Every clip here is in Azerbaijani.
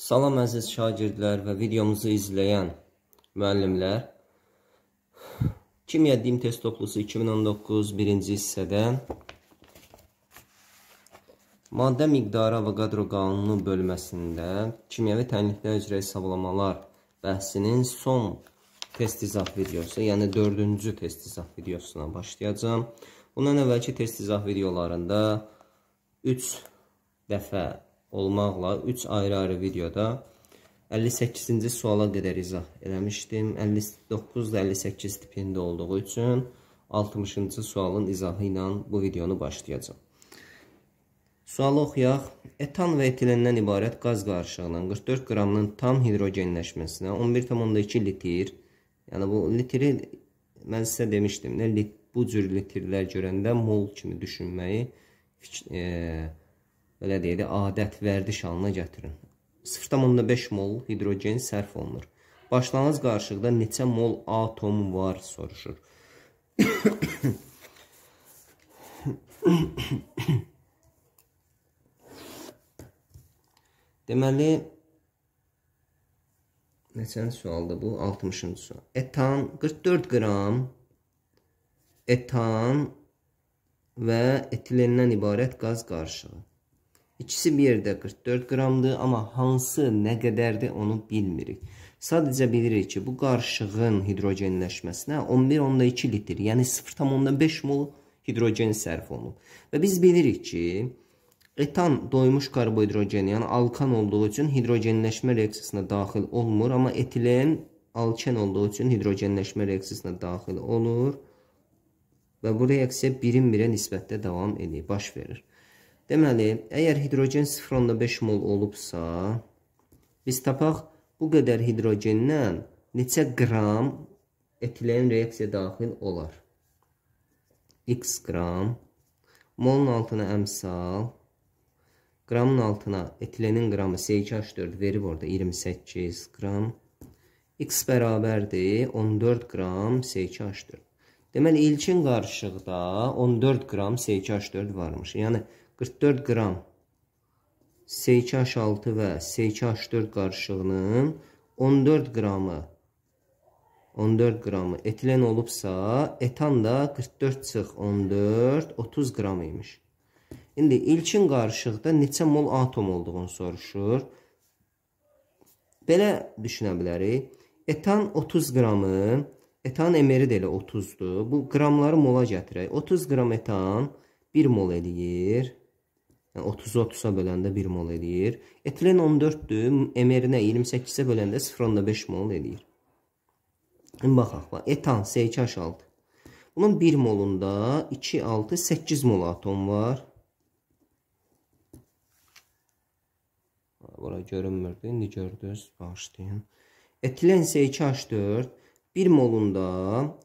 Salam əziz şagirdlər və videomuzu izləyən müəllimlər. Kimya DİM test toplusu 2019 birinci hissədə maddə miqdarı və qadro qanunu bölməsində kimyəvi tənliklər üzrə hesablamalar bəhsinin son test izah videosu, yəni dördüncü test izah videosuna başlayacağım. Bundan əvvəlki test izah videolarında 3 dəfə olmaqla 3 ayrı-ayrı videoda 58-ci suala qədər izah eləmişdim. 59-da 58 tipində olduğu üçün 60-cı sualın izahı ilə bu videonu başlayacam. Sualı oxuyaq. Etan və etiləndən ibarət qaz qarışığının 44 qramının tam hidrogenləşməsinə 11,2 litr, yəni bu litri mən sizə demişdim, nə, bu cür litrlər görəndə mol kimi düşünməyi e, belə deyək, adət, vərdiş halına gətirin. 0,5 mol hidrogen sərf olunur. Başlanğıc qarışıqda neçə mol atom var soruşur. Deməli neçənci sualdır bu? 60-cı sual. Etan 44 qram etan və etilendən ibarət qaz qarışığı. İkisi bir yerdə 44 qramdır, amma hansı nə qədərdir onu bilmirik. Sadəcə bilirik ki, bu qarışığın hidrogenləşməsinə 11.2 litr, yəni 0.5 mol hidrogen sərf olunub. Və biz bilirik ki, etan doymuş karbohidrogen, yəni alkan olduğu üçün hidrogenləşmə reaksiyasına daxil olmur, amma etilen alken olduğu üçün hidrogenləşmə reaksiyasına daxil olur və bu reaksiya birin-birə nisbətdə davam edir, baş verir. Deməli, əgər hidrogen 0.5 mol olubsa, biz tapaq bu qədər hidrogendən neçə qram etilen reaksiya daxil olar. X qram, molun altına əmsal, qramın altına etilenin qramı CH4 verib orada 28 qram. X bərabərdir 14 qram CH4. Deməli, ilkin qarışıqda 14 qram CH4 varmış. Yəni, 44 qram SH6 və SH4 qarışığının 14 qramı 14 qramı etilen olubsa, etan da 44 çıx 14 30 qram imiş. İndi ilkin qarışıqda neçə mol atom olduğunu soruşur. Belə düşünə bilərik. Etan 30 qramı, etan emeri də elə 30-dur. Bu qramları mola gətirək. 30 qram etan 1 mol eləyir. Yəni 30-u 30-a böləndə 1 mol eləyir. Etilen 14-dür. MR-nə 28-ə böləndə 0.5 mol eləyir. İndi baxaq, bax. Etan C2H6. Bunun 1 molunda 2, 6, 8 mol atom var. Bura görünmürdü. İndi gördünüz. Bağışlayın. Etilen C2H4 1 molunda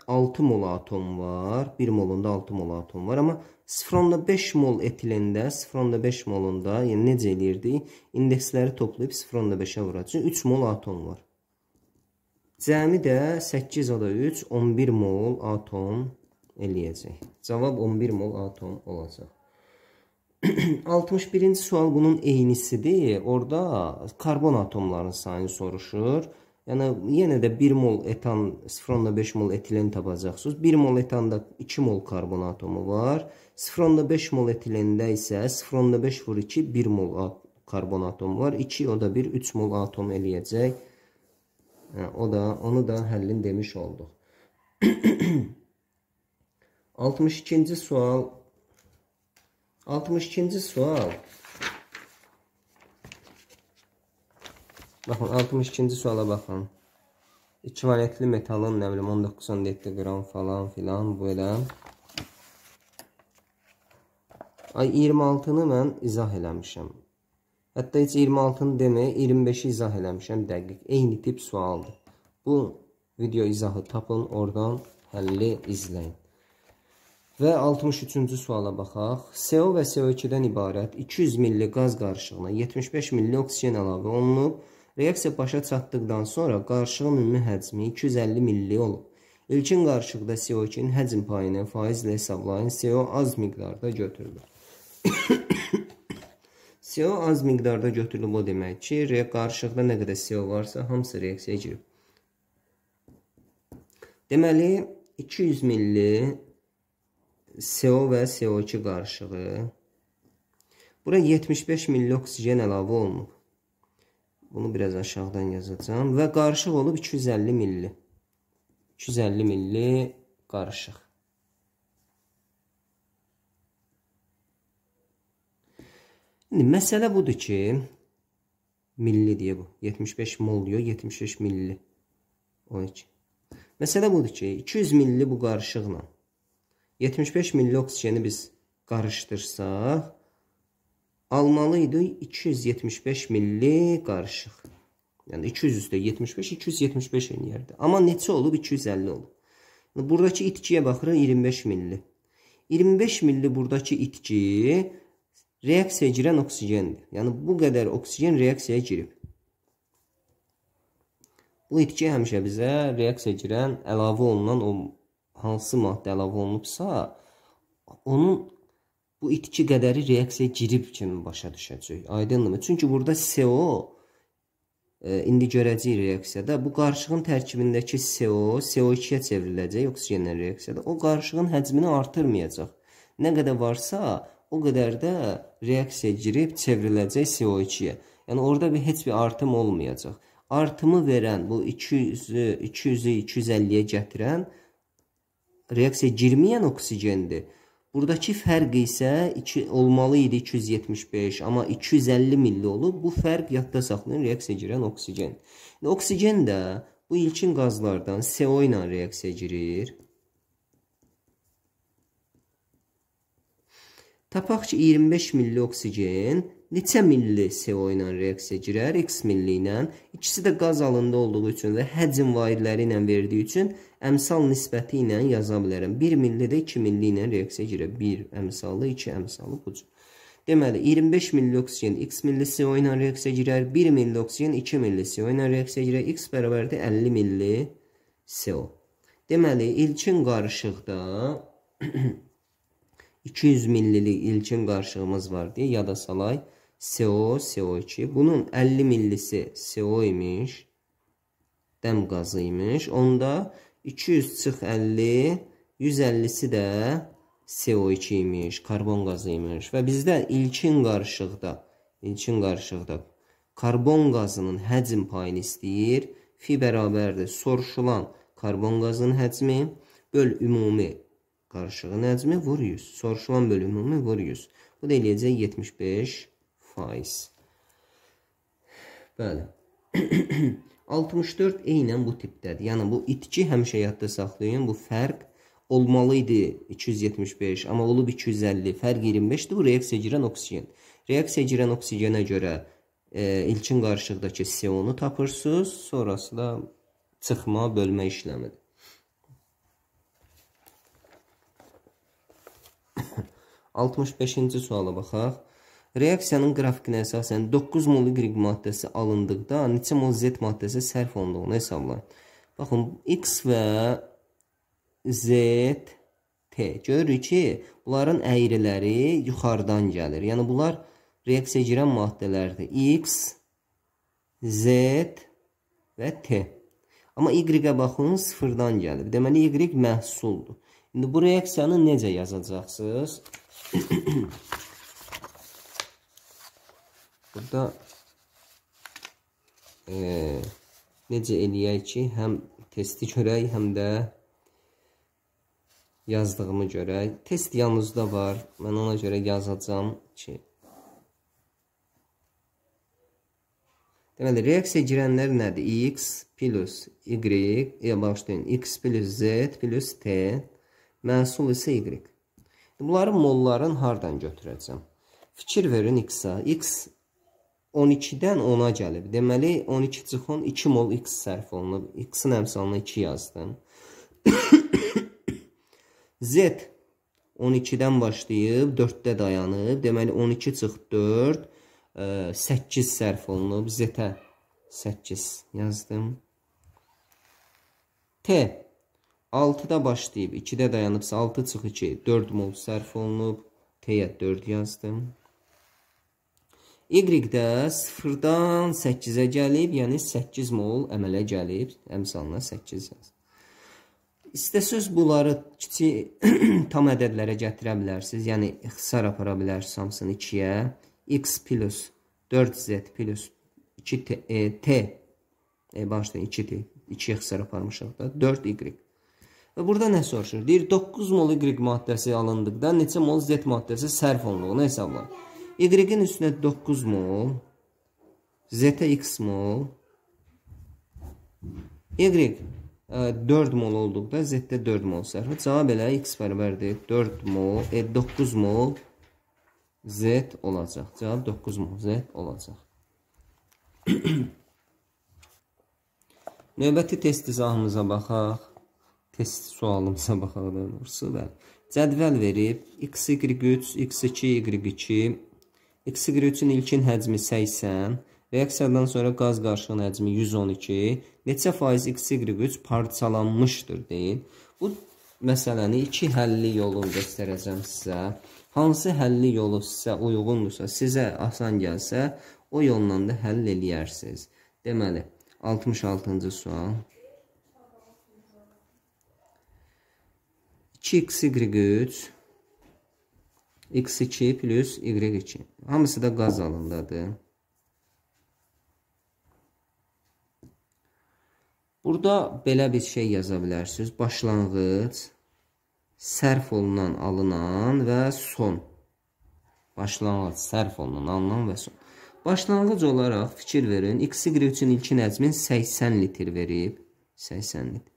6 mol atom var. 1 molunda 6 mol atom var. Amma 0.5 mol etilində 0.5 molunda yəni necə eləyirdik? İndeksləri toplayıb 0.5-ə vuracaq. 3 mol atom var. Cəmi də 8 ada 3 11 mol atom eləyəcək. Cavab 11 mol atom olacaq. 61-ci sual bunun eynisidir. Orda karbon atomlarının sayını soruşur. Yəni yenə də 1 mol etan 0.5 mol etilen tapacaqsınız. 1 mol etanda 2 mol karbon atomu var. 0.5 mol etilində isə 0.5 vur 2 1 mol karbon atomu var. 2 o da 1 3 mol atom eləyəcək. Hə, o da onu da həllin demiş olduq. 62-ci sual 62-ci sual Baxın 62-ci suala baxın. İkivalentli metalın nə bilim 19-17 qram falan filan belə. Ay 26-nı mən izah eləmişəm. Hətta heç 26-nı deməyə 25-i izah eləmişəm dəqiq. Eyni tip sualdır. Bu video izahı tapın, oradan həlli izləyin. Və 63-cü suala baxaq. CO və CO2-dən ibarət 200 milli qaz qarışığına 75 milli oksigen əlavə olunub Reaksiya başa çatdıqdan sonra qarışığın ümumi həcmi 250 milli olub. İlkin qarışıqda CO2-nin həcm payını faizlə hesablayın, CO az miqdarda götürülür. CO az miqdarda götürülüb o demək ki, qarışıqda nə qədər CO varsa, hamısı reaksiyaya girib. Deməli, 200 milli CO və CO2 qarışığı. Bura 75 milli oksigen əlavə olunub. Bunu biraz aşağıdan yazacağım. Və qarışıq olub 250 milli. 250 milli qarışıq. İndi məsələ budur ki, milli deyə bu. 75 mol diyor, 75 milli. 12. Məsələ budur ki, 200 milli bu qarışıqla 75 milli oksigeni biz qarışdırsaq, almalı idik 275 milli qarışıq. Yəni 200 üstə 75 275 eləyərdi. Amma neçə olub 250 olub. Yəni, buradakı itkiyə baxırıq 25 milli. 25 milli buradakı itki reaksiyaya girən oksigendir. Yəni bu qədər oksigen reaksiyaya girib. Bu itki həmişə bizə reaksiyaya girən əlavə olunan o hansı maddə əlavə olunubsa, onun bu itki qədəri reaksiya girib kimi başa düşəcək. Aydınlımı? Çünki burada SO e, indi görəcəyik reaksiyada bu qarışığın tərkibindəki SO SO2-yə çevriləcək oksigenlə reaksiyada. O qarışığın həcmini artırmayacaq. Nə qədər varsa, o qədər də reaksiya girib çevriləcək SO2-yə. Yəni orada bir heç bir artım olmayacaq. Artımı verən bu 200-ü 200-ü 250-yə gətirən reaksiya girməyən oksigendir. Buradakı fərq isə 2 olmalı idi 275, amma 250 milli olub. Bu fərq yadda saxlayın, reaksiyaya girən oksigen. İndi oksigen də bu ilkin qazlardan CO ilə reaksiyaya girir. Tapaq ki 25 milli oksigen neçə milli SEO ilə reaksiya girər, X milli ilə. İkisi də qaz alında olduğu üçün və həcm vaidləri ilə verdiyi üçün əmsal nisbəti ilə yaza bilərəm. 1 milli də 2 milli ilə reaksiya girə. 1 əmsalı, 2 əmsalı bu cür. Deməli 25 milli oksigen X milli SEO ilə reaksiya girər, 1 milli oksigen 2 milli SEO ilə reaksiya girər. X bərabərdir 50 milli SEO. Deməli ilkin qarışıqda 200 millilik ilkin qarışığımız var deyə yada salay. CO, CO2. Bunun 50 millisi CO imiş. Dəm qazı imiş. Onda 200 çıx 50, 150-si də CO2 imiş, karbon qazı imiş. Və bizdə ilkin qarışıqda, ilkin qarışıqda karbon qazının həcm payını istəyir. Fi bərabərdir soruşulan karbon qazının həcmi böl ümumi qarışığın həcmi vur 100. Soruşulan böl ümumi vur 100. Bu da eləyəcək 75 faiz. Bəli. 64 eynən bu tipdədir. Yəni bu itki həmişə yadda saxlayın. Bu fərq olmalı idi 275, amma olub 250. Fərq 25-dir. Bu reaksiyaya girən oksigen. Reaksiyaya girən oksigenə görə e, ilkin qarışıqdakı CO-nu tapırsınız. Sonrası da çıxma, bölmə işləmidir. Altmış beşinci suala baxaq. Reaksiyanın qrafikinə əsasən 9 mol Y maddəsi alındıqda neçə mol Z maddəsi sərf olunduğunu hesablayın. Baxın, X və Z T. Görürük ki, bunların əyriləri yuxarıdan gəlir. Yəni, bunlar reaksiyaya girən maddələrdir. X, Z və T. Amma Y-ə baxın, sıfırdan gəlir. Deməli, Y məhsuldur. İndi bu reaksiyanı necə yazacaqsınız? Burada e, necə eləyək ki, həm testi görək, həm də yazdığımı görək. Test yanınızda var. Mən ona görə yazacağam ki, Deməli, reaksiya girənlər nədir? X plus Y, ya bağışlayın, X plus Z plus T, məhsul isə Y. Bunların molların hardan götürəcəm? Fikir verin X-a. X 12-dən 10-a gəlib. Deməli 12 çıxon 2 mol x sərf olunub. X-in əmsalına 2 yazdım. Z 12-dən başlayıb 4-də dayanıb. Deməli 12 çıx 4 8 sərf olunub. Z-ə 8 yazdım. T 6-da başlayıb 2-də dayanıbsa 6 çıx 2 4 mol sərf olunub. T-yə 4 yazdım. Y-də 0-dan 8-ə gəlib, yəni 8 mol əmələ gəlib. Əmsalına 8 yaz. İstəsəz bunları kiçik tam ədədlərə gətirə bilərsiniz. Yəni, ixtisar apara bilərsiniz hamısını 2-yə. X plus 4Z plus 2T, e, T, e, bağışlayın, 2T, 2 ixtisar aparmışıq da, 4Y. Və burada nə soruşur? Deyir, 9 mol Y maddəsi alındıqda neçə mol Z maddəsi sərf olunduğunu hesablayın. Y-in üstünə 9 mol. Z-ə X mol. Y 4 e, mol olduqda Z-də 4 mol sərfi. Cavab elə X bərabərdir 4 mol, e, 9 mol Z olacaq. Cavab 9 mol Z olacaq. Növbəti test izahımıza baxaq. Test sualımıza baxaq da doğrusu. Bəli. Cədvəl verib x y3, x2, y2, X-3-ün ilkin həcmi 80, reaksiyadan sonra qaz qarışığının həcmi 112, neçə faiz X-3 parçalanmışdır deyin. Bu məsələni iki həlli yolunu göstərəcəm sizə. Hansı həlli yolu sizə uyğundursa, sizə asan gəlsə, o yolla da həll eləyərsiniz. Deməli, 66-cı sual. 2x, y, 3 x2 plus y2. Hamısı da qaz alındadır. Burada belə bir şey yaza bilərsiniz. Başlanğıc, sərf olunan, alınan və son. Başlanğıc, sərf olunan, alınan və son. Başlanğıc olaraq fikir verin. XY üçün ilkin həcmin 80 litr verib. 80 litr.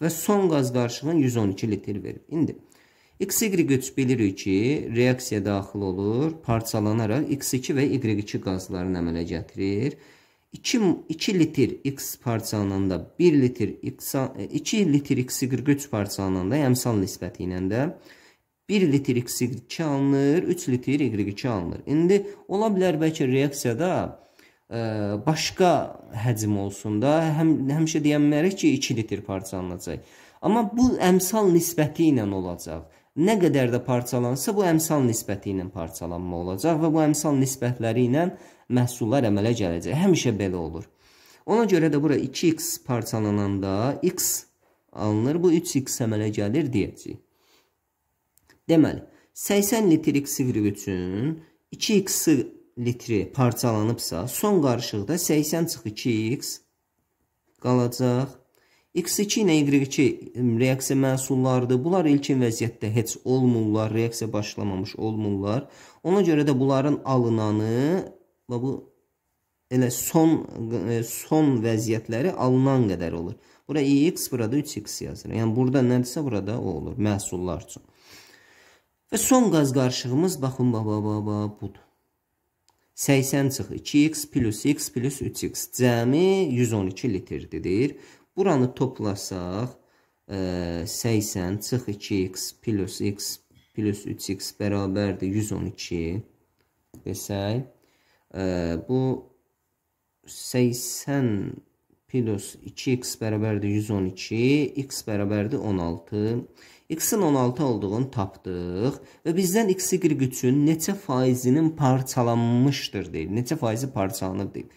Və son qaz qarışığın 112 litr verib. İndi X-Y qütb bilirik ki, reaksiya daxil olur, parçalanaraq X2 və Y2 qazlarını əmələ gətirir. 2, 2 litr X parçalananda 1 litr X, 2 litr X-Y qütb parçalananda əmsal nisbəti ilə də 1 litr X2 alınır, 3 litr Y2 alınır. İndi ola bilər bəlkə reaksiyada ə, e, başqa həcm olsun da, həm, həmişə deyənmərik ki, 2 litr parçalanacaq. Amma bu əmsal nisbəti ilə olacaq nə qədər də parçalansa bu əmsal nisbəti ilə parçalanma olacaq və bu əmsal nisbətləri ilə məhsullar əmələ gələcək. Həmişə belə olur. Ona görə də bura 2x parçalananda x alınır, bu 3x əmələ gəlir deyəcəyik. Deməli, 80 litr x-i üçün 2x-i litri parçalanıbsa, son qarışıqda 80 çıx 2x qalacaq X2 ilə Y2 reaksiya məhsullarıdır. Bunlar ilkin vəziyyətdə heç olmurlar, reaksiya başlamamış olmurlar. Ona görə də bunların alınanı və bu elə son e, son vəziyyətləri alınan qədər olur. Bura x, burada 3x yazılır. Yəni burada nədirsə burada o olur məhsullar üçün. Və son qaz qarışığımız baxın baba baba budur. 80 çıx 2x plus x plus 3x cəmi 112 litrdir. Buranı toplasaq, e, ə, 80 çıx 2x plus x plus 3x bərabərdir 112 desək, ə, e, bu 80 plus 2x bərabərdir 112, x bərabərdir 16. X-in 16 olduğunu tapdıq və bizdən x y üçün neçə faizinin parçalanmışdır deyir. Neçə faizi parçalanıb deyir.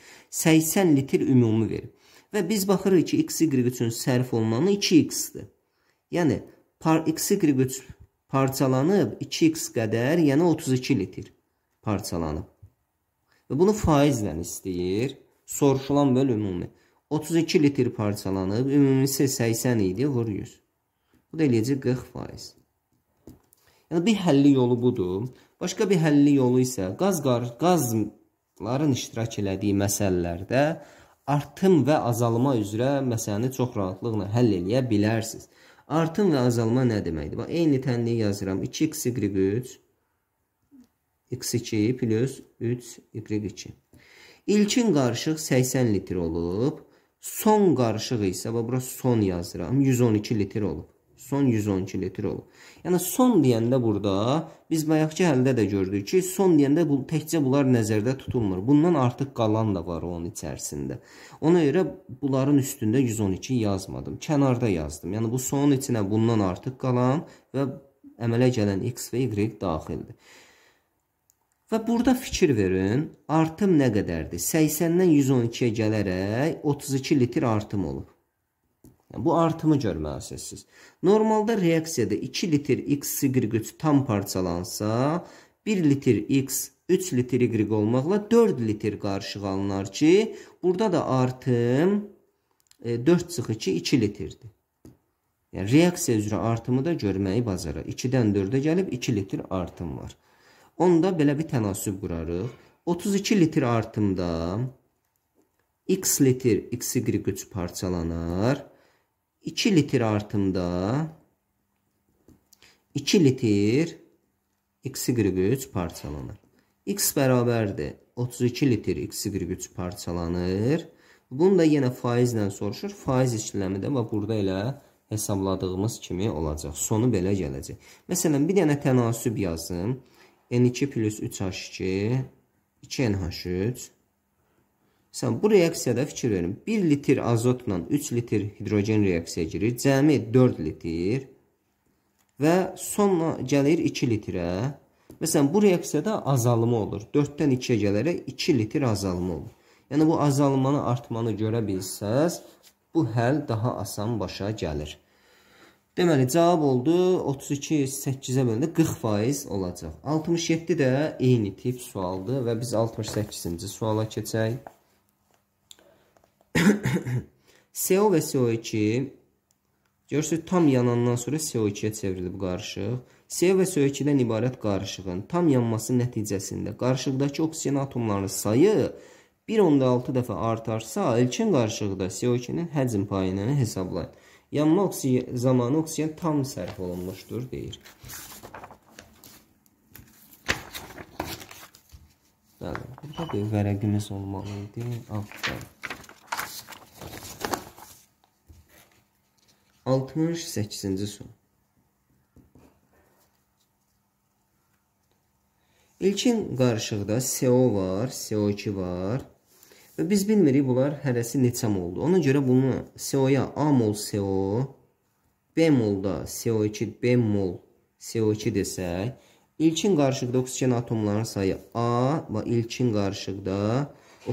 80 litr ümumi verib. Və biz baxırıq ki, x, y üçün sərf olunanı 2x-dir. Yəni, par x, y parçalanıb 2x qədər, yəni 32 litr parçalanıb. Və bunu faizlə istəyir. Soruşulan böl ümumi. 32 litr parçalanıb, ümumisi 80 idi, vur 100. Bu da eləyəcək 40 faiz. Yəni, bir həlli yolu budur. Başqa bir həlli yolu isə qaz qazların iştirak elədiyi məsələlərdə artım və azalma üzrə məsələni çox rahatlıqla həll eləyə bilərsiniz. Artım və azalma nə deməkdir? Bax, eyni tənliyi yazıram. 2x, y3, x2 plus 3, y2. İlkin qarışıq 80 litr olub. Son qarışıq isə, bax, bura son yazıram. 112 litr olub son 112 litr olub. Yəni son deyəndə burada biz bayaqki həldə də gördük ki, son deyəndə bu təkcə bunlar nəzərdə tutulmur. Bundan artıq qalan da var onun içərisində. Ona görə bunların üstündə 112 yazmadım. Kənarda yazdım. Yəni bu sonun içinə bundan artıq qalan və əmələ gələn x və y daxildir. Və burada fikir verin, artım nə qədərdir? 80-dən 112-yə gələrək 32 litr artım olub. Yəni, bu artımı görməlisiniz siz. Normalda reaksiyada 2 litr X3 tam parçalansa, 1 litr X 3 litr Y olmaqla 4 litr qarışıq alınır ki, burada da artım 4 e, çıx 2, 2 litrdir. Yəni, reaksiya üzrə artımı da görməyi bacarır. 2-dən 4-ə gəlib 2 litr artım var. Onda belə bir tənasüb qurarıq. 32 litr artımda x litr xy3 parçalanır. 2 litr artımda 2 litr x-3 parçalanır. x bərabərdir. 32 litr x-3 parçalanır. Bunu da yenə faizlə soruşur. Faiz işləmi də və burada elə hesabladığımız kimi olacaq. Sonu belə gələcək. Məsələn, bir dənə tənasüb yazım. N2 plus 3H2 2NH3 Sən bu reaksiyada fikir verin. 1 litr azotla 3 litr hidrogen reaksiyaya girir. Cəmi 4 litr və sonra gəlir 2 litrə. Məsələn, bu reaksiyada azalma olur. 4-dən 2-yə gələrək 2 litr azalma olur. Yəni, bu azalmanı, artmanı görə bilsəz, bu həll daha asan başa gəlir. Deməli, cavab oldu 32 8-ə böləndə 40% olacaq. 67 də eyni tip sualdır və biz 68-ci suala keçək. SO və SO2 Görürsünüz, tam yanandan sonra SO2-yə çevrilib qarışıq. SO və SO2-dən ibarət qarışığın tam yanması nəticəsində qarışıqdakı oksigen atomlarının sayı 1.6 dəfə artarsa, ilkin qarışıqda SO2-nin həcm payını hesablayın. Yanma oksigen zamanı oksigen tam sərf olunmuşdur, deyir. Bəli, burada bir vərəqimiz olmalı idi. Aferin. 68-ci sual. İlkin qarışıqda CO var, CO2 var. Və biz bilmirik bunlar hərəsi neçəm oldu. Ona görə bunu CO-ya A mol CO, B molda CO2, B mol CO2 desək, ilkin qarışıqda oksigen atomlarının sayı A və ilkin qarışıqda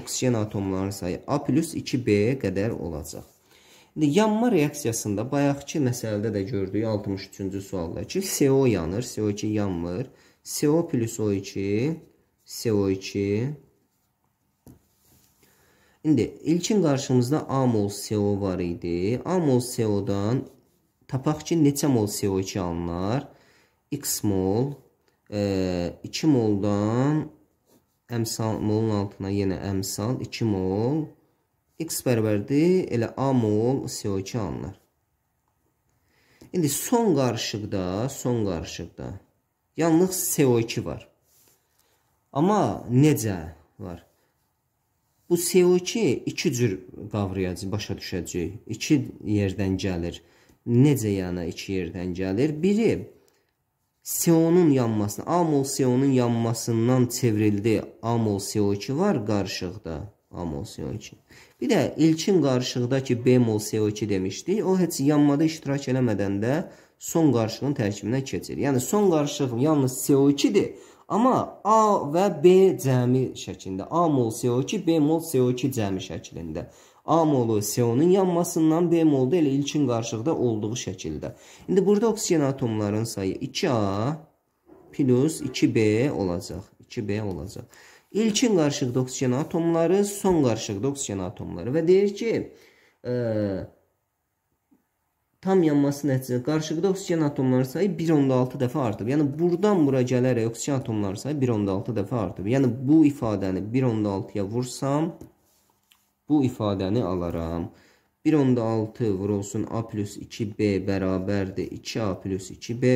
oksigen atomlarının sayı A plus 2B qədər olacaq. İndi yanma reaksiyasında bayaqki məsələdə də gördük 63-cü sualda ki, CO yanır, CO2 yanmır. CO plus O2, CO2. İndi ilkin qarşımızda A mol CO var idi. A mol CO-dan tapaq ki, neçə mol CO2 alınar? X mol, e, 2 moldan əmsal molun altına yenə əmsal 2 mol x bərabərdir, elə A mol CO2 alınır. İndi son qarışıqda, son qarışıqda yalnız CO2 var. Amma necə var? Bu CO2 iki cür qavrayacaq, başa düşəcək. İki yerdən gəlir. Necə yəni iki yerdən gəlir? Biri CO-nun yanmasına, amol CO-nun yanmasından çevrildi. Amol CO2 var qarışıqda amol CO2. Bir də ilkin qarışıqdakı bemol CO2 demişdik. O heç yanmada iştirak eləmədən də son qarışığın tərkibindən keçir. Yəni son qarışıq yalnız CO2-dir, amma A və B cəmi şəklində. A mol CO2, B mol CO2 cəmi şəklində. A molu CO-nun yanmasından B molda elə ilkin qarışıqda olduğu şəkildə. İndi burada oksigen atomlarının sayı 2A plus 2B olacaq. 2B olacaq. İlkin qarışıq oksigen atomları, son qarışıq oksigen atomları və deyir ki, ə, e, tam yanması nəticəsində qarışıqda oksigen atomları sayı 1.6 dəfə artıb. Yəni burdan bura gələrək oksigen atomları sayı 1.6 dəfə artıb. Yəni bu ifadəni 1.6-ya vursam bu ifadəni alaram. 1.6 vurulsun A plus 2B bərabərdir 2A plus 2B.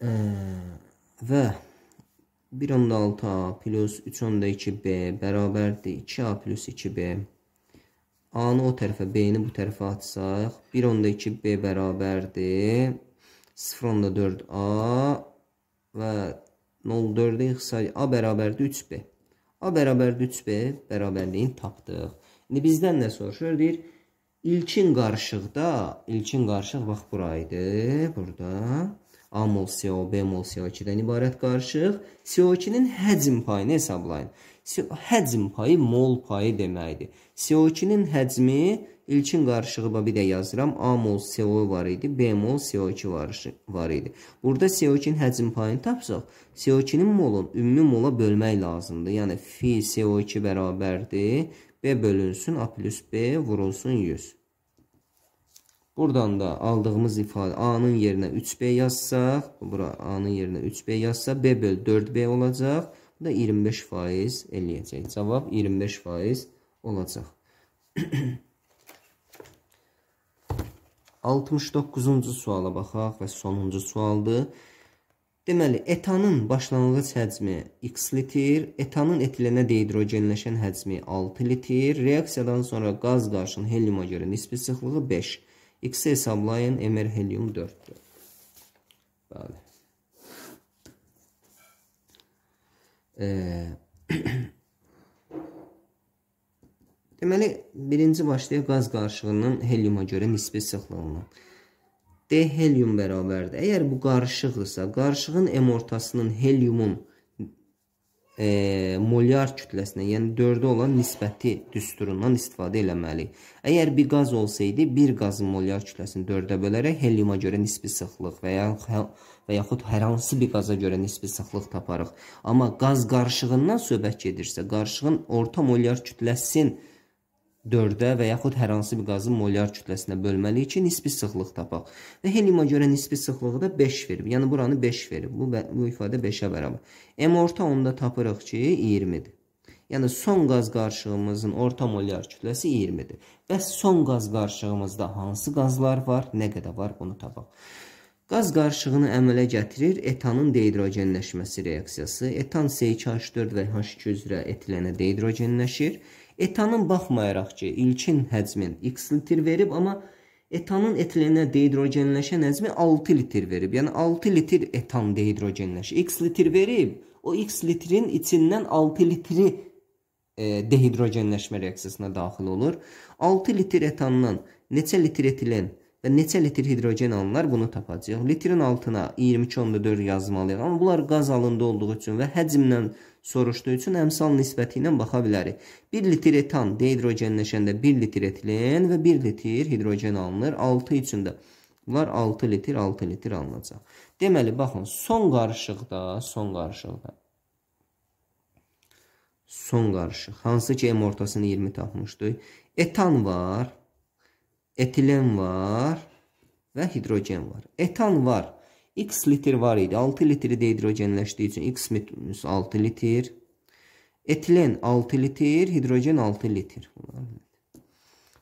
Ə, e, və 1.6a plus 3.2b bərabərdir 2a plus 2b. A-nı o tərəfə, B-ni bu tərəfə atsaq, 1.2b bərabərdir 0.4a və 0.4-də ixtisari A bərabərdir 3b. A bərabərdir 3b bərabərliyini tapdıq. İndi bizdən nə soruşur? Deyir, ilkin qarışıqda, ilkin qarışıq bax bura idi, burada. A mol CO, B mol CO2-dən ibarət qarışıq. CO2-nin həcm payını hesablayın. Həcm payı mol payı deməkdir. CO2-nin həcmi ilkin qarışığı bir də yazıram. A mol CO var idi, B mol CO2 var idi. Burada CO2-nin həcm payını tapsaq, CO2-nin molun ümumi mola bölmək lazımdır. Yəni fi CO2 bərabərdir B bölünsün A plus B vurulsun 100. Buradan da aldığımız ifadə A-nın yerinə 3B yazsaq, bura A-nın yerinə 3B yazsa, B böl 4B olacaq. Bu da 25% eləyəcək. Cavab 25% olacaq. 69-cu suala baxaq və sonuncu sualdır. Deməli, etanın başlanğıc həcmi x litr, etanın etilənə dehidrogenləşən həcmi 6 litr, reaksiyadan sonra qaz qarşının heliuma görə nisbi sıxlığı 5 litr. X hesablayın. MR helium 4-dür. Bəli. Deməli, birinci başlaya qaz qarışığının heliuma görə nisbi sıxlığına. D helium bərabərdir. Əgər bu qarışıqdırsa, qarışığın M ortasının heliumun e, molyar kütləsinə, yəni 4-ə olan nisbəti düsturundan istifadə eləməliyik. Əgər bir qaz olsaydı, bir qazın molyar kütləsini 4-ə bölərək heliuma görə nisbi sıxlıq və ya və yaxud hər hansı bir qaza görə nisbi sıxlıq taparıq. Amma qaz qarışığından söhbət gedirsə, qarışığın orta molyar kütləsinin 4-ə və yaxud hər hansı bir qazın molyar kütləsinə bölməliyik ki, nisbi sıxlıq tapaq. Və Helima görə nisbi sıxlığı da 5 verib. Yəni buranı 5 verib. Bu, bu ifadə 5-ə bərabər. M orta onu da tapırıq ki, 20-dir. Yəni son qaz qarışığımızın orta molyar kütləsi 20-dir. Bəs son qaz qarışığımızda hansı qazlar var, nə qədər var bunu tapaq. Qaz qarışığını əmələ gətirir etanın dehidrogenləşməsi reaksiyası. Etan CH4 və H2 üzrə etilənə dehidrogenləşir. Etanın baxmayaraq ki, ilkin həcmin x litr verib, amma etanın etilenə dehidrogenləşən həcmi 6 litr verib. Yəni 6 litr etan dehidrogenləşir. X litr verib, o x litrin içindən 6 litri e, dehidrogenləşmə reaksiyasına daxil olur. 6 litr etandan neçə litr etilen və neçə litr hidrogen alınır bunu tapacağıq. Litrin altına 22.4 yazmalıyıq. Amma bunlar qaz halında olduğu üçün və həcmdən soruşduğu üçün əmsal nisbəti ilə baxa bilərik. 1 litr etan dehidrogenləşəndə 1 litr etilen və 1 litr hidrogen alınır. 6 üçün də bunlar 6 litr, 6 litr alınacaq. Deməli, baxın, son qarışıqda, son qarışıqda son qarışıq. Hansı ki, M ortasını 20 tapmışdıq. Etan var, etilen var və hidrogen var. Etan var. X litr var idi. 6 litri dehidrogenləşdiyi üçün X minus 6 litr. Etilen 6 litr, hidrogen 6 litr.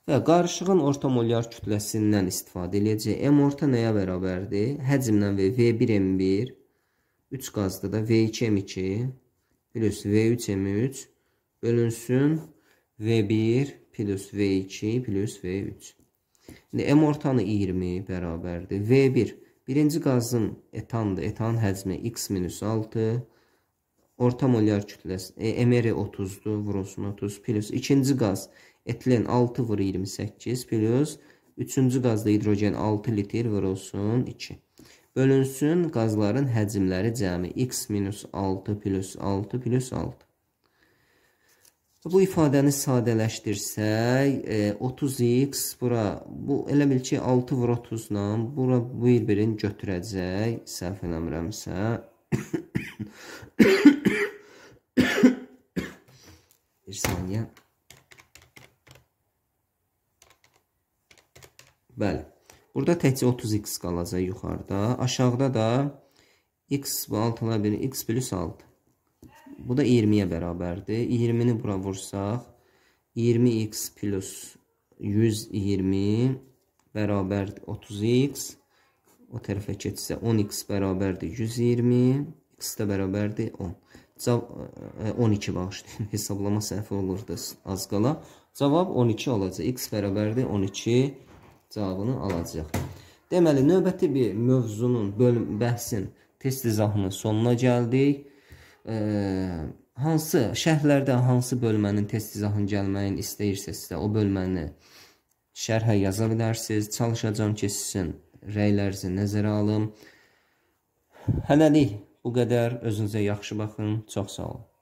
Və qarışığın orta molyar kütləsindən istifadə edəcək. M orta nəyə bərabərdir? Həcmdən V, V1M1, 3 qazda da V2M2, plus V3M3, bölünsün V1 plus V2 plus V3. İndi M ortanı 20 bərabərdir. V1 Birinci qazın etandır. Etanın həcmi x-6 orta molyar kütləsi e, MR 30-dur, vurulsun 30 plus ikinci qaz etilen 6 vur 28 plus üçüncü qazda hidrogen 6 litr vurulsun 2. Bölünsün qazların həcmləri cəmi x minus 6 plus 6 plus 6. Bu ifadəni sadələşdirsək, e, 30x bura, bu elə bil ki, 6 vur 30 ilə bura bir-birini götürəcək, səhv eləmirəmsə. bir saniyə. Bəli. Burada təkcə 30x qalacaq yuxarıda. Aşağıda da x bu 6 ilə 1, x plus 6. Bu da 20-yə bərabərdir. 20-ni bura vursaq, 20x plus 120 bərabərdir 30x. O tərəfə keçsə 10x bərabərdir 120, x də bərabərdir 10. Cavab 12 bağışlayın. Hesablama səhvi olurdu az qala. Cavab 12 olacaq. x bərabərdir 12 cavabını alacaq. Deməli, növbəti bir mövzunun bölüm bəhsin test izahının sonuna gəldik ə, hansı şərhlərdə hansı bölmənin test izahın gəlməyini istəyirsinizsə, o bölməni şərhə yaza bilərsiniz. Çalışacağam ki, sizin rəylərinizi nəzərə alım. Hələlik bu qədər. Özünüzə yaxşı baxın. Çox sağ olun.